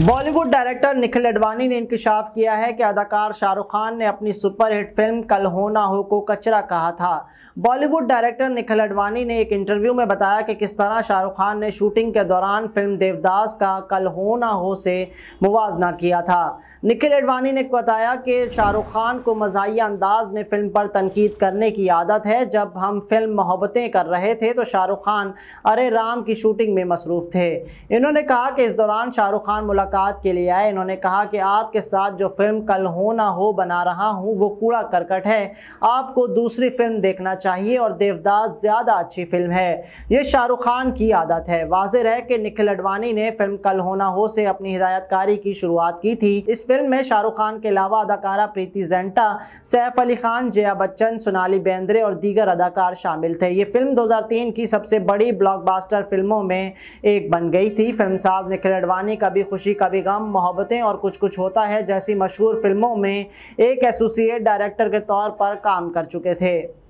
Bollywood director Nikhil Advani ने इंकशाफ किया है कि अदाकार शाहरुख खान ने अपनी सुपरहिट फिल्म कल हो ना हो को कचरा कहा था बॉलीवुड डायरेक्टर निखिल अडवाणी ने एक इंटरव्यू में बताया कि किस तरह शाहरुख खान ने शूटिंग के दौरान फिल्म देवदास का कल हो ना हो से मुवजना किया था निखिल अडवाणी ने बताया कि शाहरुख खान को मजाया अंदाज में फिल्म पर तनकीद करने की आदत है जब हम फिल्म मोहब्बतें कर रहे थे तो शाहरुख खान अरे राम की शूटिंग में मसरूफ़ थे इन्होंने कहा कि इस दौरान शाहरुख खान मुलाकात के लिए आए इन्होंने कहा कि आपके साथ जो फिल्म कल हो ना हो बना रहा हूँ वो कूड़ा करकट है आपको दूसरी फिल्म देखना चाहिए और देवदास ज़्यादा अच्छी फिल्म है ये शाहरुख खान की आदत है वाजिर है कि निखिल अडवाणी ने फिल्म कल होना हो से अपनी हिदायतकारी की शुरुआत की थी इस फिल्म में शाहरुख खान के अलावा अदाकारा प्रीति जेंटा सैफ अली खान जया बच्चन सोनाली बेंद्रे और दीगर अदाकार शामिल थे ये फिल्म 2003 की सबसे बड़ी ब्लॉकबास्टर फिल्मों में एक बन गई थी फिल्म साहब निखिल अडवाणी का भी खुशी कभी कभी गम मोहब्बतें और कुछ कुछ होता है जैसी मशहूर फिल्मों में एक एसोसिएट डायरेक्टर के तौर पर काम कर चुके थे